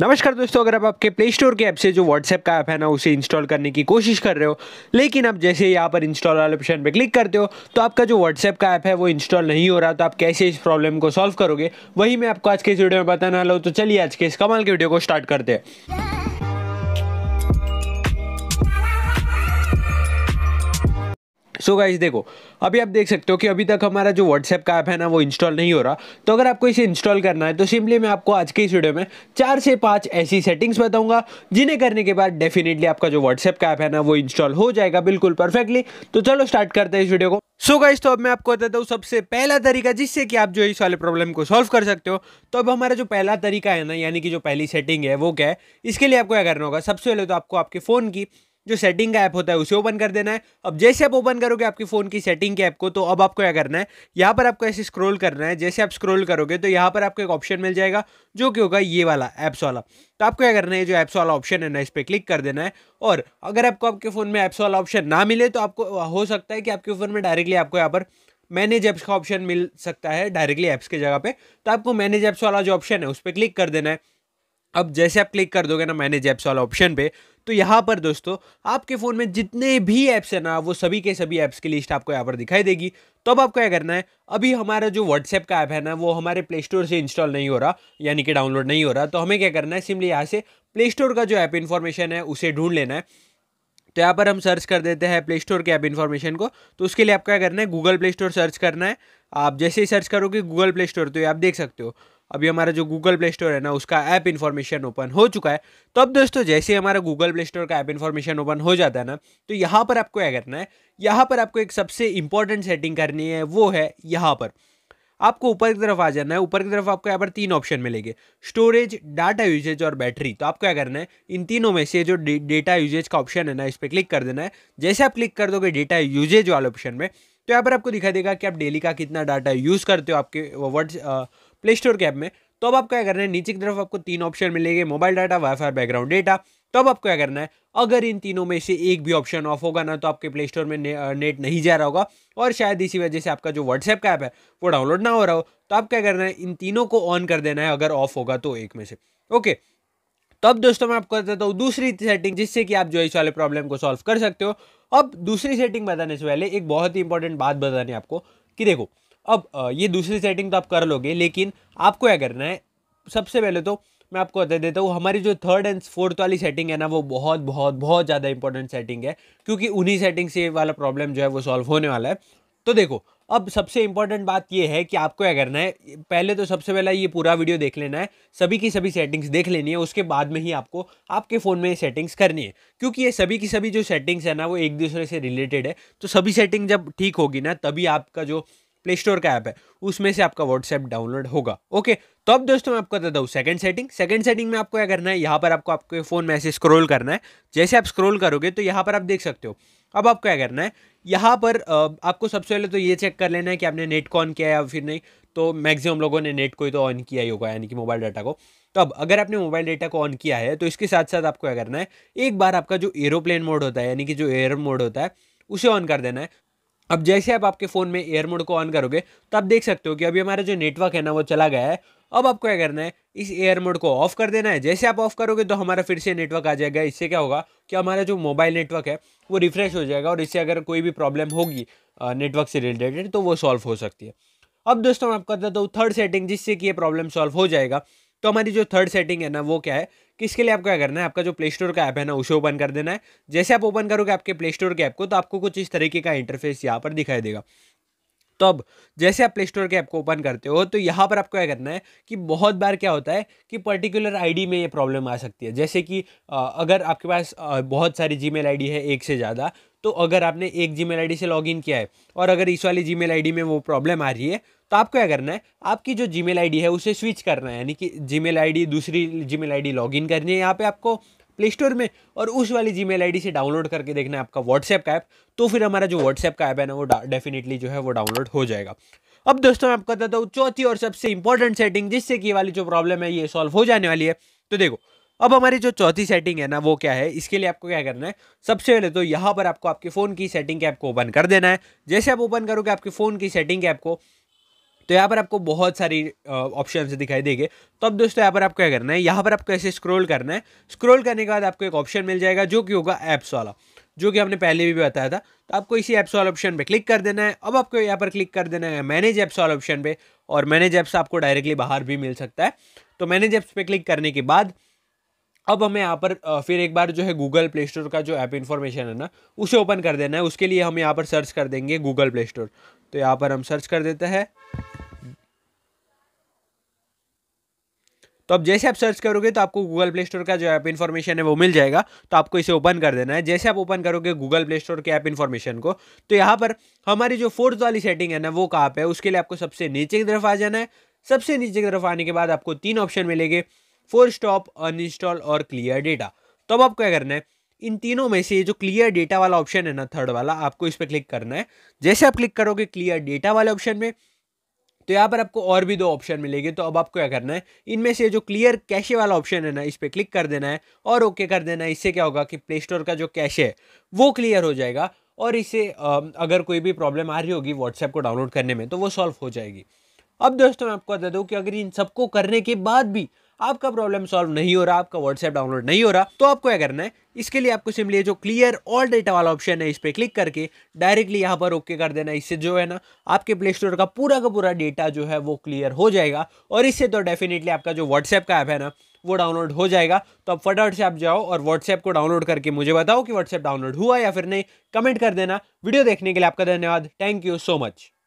नमस्कार दोस्तों अगर आप आपके प्ले स्टोर के ऐप से जो व्हाट्सएप का ऐप है ना उसे इंस्टॉल करने की कोशिश कर रहे हो लेकिन आप जैसे यहाँ पर इंस्टॉल वाले ऑप्शन पर क्लिक करते हो तो आपका जो व्हाट्सएप का ऐप है वो इंस्टॉल नहीं हो रहा तो आप कैसे इस प्रॉब्लम को सॉल्व करोगे वही मैं आपको आज के इस वीडियो में बताने वाला हूँ तो चलिए आज के इस कमाल के वीडियो को स्टार्ट करते हैं सो so गाइज देखो अभी आप देख सकते हो कि अभी तक हमारा जो व्हाट्सएप का ऐप है ना वो इंस्टॉल नहीं हो रहा तो अगर आपको इसे इंस्टॉल करना है तो सिंपली मैं आपको आज के इस वीडियो में चार से पांच ऐसी सेटिंग्स बताऊंगा जिन्हें करने के बाद डेफिनेटली आपका जो व्हाट्सएप का ऐप है ना वो इंस्टॉल हो जाएगा बिल्कुल परफेक्टली तो चलो स्टार्ट करते हैं इस वीडियो को सो so गाइज तो अब मैं आपको बताता हूँ सबसे पहला तरीका जिससे कि आप जो इस वाले प्रॉब्लम को सॉल्व कर सकते हो तो अब हमारा जो पहला तरीका है ना यानी कि जो पहली सेटिंग है वो क्या है इसके लिए आपको क्या करना होगा सबसे पहले तो आपको आपके फ़ोन की जो सेटिंग का ऐप होता है उसे ओपन कर देना है अब जैसे आप ओपन करोगे आपके फ़ोन की सेटिंग के ऐप को तो अब आपको क्या करना है यहाँ पर आपको ऐसे स्क्रोल करना है जैसे आप स्क्रोल करोगे तो यहाँ पर आपको एक ऑप्शन मिल जाएगा जो कि होगा ये वाला ऐप्स वाला तो आपको क्या करना है जो ऐप्स वाला ऑप्शन है ना इस पर क्लिक कर देना है और अगर आपको आपके फ़ोन में ऐप्स वाला ऑप्शन ना मिले तो आपको हो सकता है कि आपके फ़ोन में डायरेक्टली आपको यहाँ पर मैनेज ऐप्स का ऑप्शन मिल सकता है डायरेक्टली ऐप्स की जगह पे तो आपको मैनेज ऐप्स वाला जो ऑप्शन है उस पर क्लिक कर देना है अब जैसे आप क्लिक कर दोगे ना मैनेज ऐप्स वाला ऑप्शन पे तो यहाँ पर दोस्तों आपके फ़ोन में जितने भी ऐप्स हैं ना वो सभी के सभी ऐप्स की लिस्ट आपको यहाँ पर दिखाई देगी तो अब आपको क्या करना है अभी हमारा जो व्हाट्सएप का ऐप है ना वो हमारे प्ले स्टोर से इंस्टॉल नहीं हो रहा यानी कि डाउनलोड नहीं हो रहा तो हमें क्या करना है सिम्पली यहाँ से प्ले स्टोर का जो ऐप इन्फॉर्मेशन है उसे ढूंढ लेना है तो यहाँ पर हम सर्च कर देते हैं प्ले स्टोर के ऐप इन्फॉर्मेशन को तो उसके लिए आपको क्या करना है गूगल प्ले स्टोर सर्च करना है आप जैसे ही सर्च करोगे गूगल प्ले स्टोर तो ये आप देख सकते हो अभी हमारा जो गूगल प्ले स्टोर है ना उसका ऐप इन्फॉर्मेशन ओपन हो चुका है तो अब दोस्तों जैसे हमारा गूगल प्ले स्टोर का ऐप इन्फॉर्मेशन ओपन हो जाता है ना तो यहाँ पर आपको क्या करना है यहाँ पर आपको एक सबसे इंपॉर्टेंट सेटिंग करनी है वो है यहाँ पर आपको ऊपर की तरफ आ जाना है ऊपर की तरफ आपको यहाँ पर तीन ऑप्शन मिलेंगे स्टोरेज डाटा यूजेज और बैटरी तो आपको क्या करना है इन तीनों में से जो डेटा यूजेज का ऑप्शन है ना इस पर क्लिक कर देना है जैसे आप क्लिक कर दोगे डेटा यूजेज वाले ऑप्शन में तो यहाँ पर आपको दिखाई देगा कि आप डेली का कितना डाटा यूज़ करते हो आपके वर्ड्स प्ले स्टोर के ऐप में तो अब आपको क्या करना है नीचे की तरफ आपको तीन ऑप्शन मिलेंगे mobile data WiFi background data तो अब आपको क्या करना है अगर इन तीनों में से एक भी ऑप्शन ऑफ होगा ना तो आपके प्ले स्टोर में ने, नेट नहीं जा रहा होगा और शायद इसी वजह से आपका जो व्हाट्सएप का ऐप है वो डाउनलोड ना हो रहा हो तो आप क्या करना है इन तीनों को ऑन कर देना है अगर ऑफ होगा तो एक में से ओके तो अब दोस्तों मैं आपको बताता हूँ दूसरी सेटिंग जिससे कि आप जो इस वाले प्रॉब्लम को सॉल्व कर सकते हो अब दूसरी सेटिंग बताने से पहले एक बहुत ही इंपॉर्टेंट बात बतानी आपको कि देखो अब ये दूसरी सेटिंग तो आप कर लोगे लेकिन आपको क्या करना है सबसे पहले तो मैं आपको बता देता हूँ हमारी जो थर्ड एंड फोर्थ वाली सेटिंग है ना वो बहुत बहुत बहुत ज़्यादा इंपॉर्टेंट सेटिंग है क्योंकि उन्हीं सेटिंग से वाला प्रॉब्लम जो है वो सॉल्व होने वाला है तो देखो अब सबसे इंपॉर्टेंट बात ये है कि आपको क्या करना है पहले तो सबसे पहला ये पूरा वीडियो देख लेना है सभी की सभी सेटिंग्स देख लेनी है उसके बाद में ही आपको आपके फ़ोन में ये सेटिंग्स करनी है क्योंकि ये सभी की सभी जो सेटिंग्स है ना वो एक दूसरे से रिलेटेड है तो सभी सेटिंग जब ठीक होगी ना तभी आपका जो प्ले स्टोर का ऐप है उसमें से आपका व्हाट्सएप डाउनलोड होगा ओके तो अब दोस्तों मैं आपको बताता हूँ सेकंड सेटिंग सेकंड सेटिंग में आपको क्या करना है यहाँ पर आपको आपके फ़ोन में ऐसे स्क्रोल करना है जैसे आप स्क्रोल करोगे तो यहाँ पर आप देख सकते हो अब आपको क्या करना है यहाँ पर आपको सबसे पहले तो ये चेक कर लेना है कि आपने नेट को ऑन किया या फिर नहीं तो मैक्सिमम लोगों ने नेट को ही तो ऑन किया ही होगा यानी कि मोबाइल डाटा को तो अब अगर आपने मोबाइल डाटा को ऑन किया है तो इसके साथ साथ आपको क्या करना है एक बार आपका जो एरोप्लेन मोड होता है यानी कि जो एयर मोड होता है उसे ऑन कर देना है अब जैसे आप आपके फ़ोन में एयर मोड को ऑन करोगे तो आप देख सकते हो कि अभी हमारा जो नेटवर्क है ना वो चला गया है अब आपको क्या करना है इस एयर मोड को ऑफ कर देना है जैसे आप ऑफ करोगे तो हमारा फिर से नेटवर्क आ जाएगा इससे क्या होगा कि हमारा जो मोबाइल नेटवर्क है वो रिफ्रेश हो जाएगा और इससे अगर कोई भी प्रॉब्लम होगी नेटवर्क से रिलेटेड तो वो सॉल्व हो सकती है अब दोस्तों मैं आपको बताता हूँ थर्ड सेटिंग जिससे कि ये प्रॉब्लम सॉल्व हो जाएगा तो हमारी जो थर्ड सेटिंग है ना वो क्या है कि इसके लिए आपको क्या करना है आपका जो प्ले स्टोर का ऐप है ना उसे ओपन कर देना है जैसे आप ओपन करोगे आपके प्ले स्टोर के ऐप को तो आपको कुछ इस तरीके का इंटरफेस यहाँ पर दिखाई देगा तो अब जैसे आप प्ले स्टोर के ऐप को ओपन करते हो तो यहाँ पर आपको क्या करना है कि बहुत बार क्या होता है कि पर्टिकुलर आईडी में ये प्रॉब्लम आ सकती है जैसे कि अगर आपके पास बहुत सारी जीमेल आईडी है एक से ज़्यादा तो अगर आपने एक जी मेल से लॉग किया है और अगर इस वाली जी मेल में वो प्रॉब्लम आ रही है तो आपको क्या करना है आपकी जो जी मेल है उसे स्विच करना है यानी कि जी मेल दूसरी जीमेल आईडी लॉगिन करनी है यहाँ पे आपको प्ले स्टोर में और उस वाली जी मेल से डाउनलोड करके देखना है आपका व्हाट्सएप का ऐप तो फिर हमारा जो व्हाट्सएप का ऐप है ना वो डेफिनेटली जो है वो डाउनलोड हो जाएगा अब दोस्तों मैं आपको बताता हूँ चौथी और सबसे इंपॉर्टेंट सेटिंग जिससे कि वाली जो प्रॉब्लम है ये सॉल्व हो जाने वाली है तो देखो अब हमारी जो चौथी सेटिंग है ना वो क्या है इसके लिए आपको क्या करना है सबसे पहले तो यहाँ पर आपको आपके फ़ोन की सेटिंग ऐप को ओपन कर देना है जैसे आप ओपन करोगे आपके फ़ोन की सेटिंग ऐप को तो यहाँ पर आपको बहुत सारी ऑप्शन दिखाई देंगे तो अब दोस्तों यहाँ पर आपको क्या करना है यहाँ पर आपको ऐसे स्क्रोल करना है स्क्रोल करने के बाद आपको एक ऑप्शन मिल जाएगा जो कि होगा ऐप्स वाला जो कि हमने पहले भी बताया था तो आपको इसी ऐप्स वाले ऑप्शन पे क्लिक कर देना है अब आपको यहाँ पर क्लिक कर देना है मैनेज ऐप्स वाले ऑप्शन पे और मैनेज ऐप्स आपको डायरेक्टली बाहर भी मिल सकता है तो मैनेज ऐप्स पे क्लिक करने के बाद अब हमें यहाँ पर फिर एक बार जो है गूगल प्ले स्टोर का जो ऐप इन्फॉर्मेशन है ना उसे ओपन कर देना है उसके लिए हम यहाँ पर सर्च कर देंगे गूगल प्ले स्टोर तो यहाँ पर हम सर्च कर देते हैं तो अब जैसे आप सर्च करोगे तो आपको गूगल प्ले स्टोर का जो ऐप इन्फॉर्मेशन है वो मिल जाएगा तो आपको इसे ओपन कर देना है जैसे आप ओपन करोगे गूगल प्ले स्टोर के ऐप इन्फॉर्मेशन को तो यहाँ पर हमारी जो फोर्थ वाली सेटिंग है ना वो कहाँ पर है उसके लिए आपको सबसे नीचे की तरफ आ जाना है सबसे नीचे की तरफ आने के बाद आपको तीन ऑप्शन मिलेंगे फोर स्टॉप अनइंस्टॉल और क्लियर डेटा तो अब आप क्या करना है इन तीनों में से ये जो क्लियर डेटा वाला ऑप्शन है ना थर्ड वाला आपको इस पर क्लिक करना है जैसे आप क्लिक करोगे क्लियर डेटा वाले ऑप्शन में तो यहाँ पर आपको और भी दो ऑप्शन मिलेंगे तो अब आपको क्या करना है इनमें से जो क्लियर कैशे वाला ऑप्शन है ना इस पर क्लिक कर देना है और ओके कर देना है इससे क्या होगा कि प्ले स्टोर का जो कैश है वो क्लियर हो जाएगा और इससे अगर कोई भी प्रॉब्लम आ रही होगी व्हाट्सएप को डाउनलोड करने में तो वो सॉल्व हो जाएगी अब दोस्तों मैं आपको बता दूँ कि अगर इन सबको करने के बाद भी आपका प्रॉब्लम सॉल्व नहीं हो रहा आपका व्हाट्सएप डाउनलोड नहीं हो रहा तो आपको क्या करना है इसके लिए आपको सिंपली जो क्लियर ऑल डेटा वाला ऑप्शन है इस पर क्लिक करके डायरेक्टली यहाँ पर ओके कर देना इससे जो है ना आपके प्ले स्टोर का पूरा का पूरा डेटा जो है वो क्लियर हो जाएगा और इससे तो डेफिनेटली आपका जो व्हाट्सएप का ऐप है ना वो डाउनलोड हो जाएगा तो आप फटाफट से आप जाओ और व्हाट्सएप को डाउनलोड करके मुझे बताओ कि व्हाट्सएप डाउनलोड हुआ या फिर नहीं कमेंट कर देना वीडियो देखने के लिए आपका धन्यवाद थैंक यू सो मच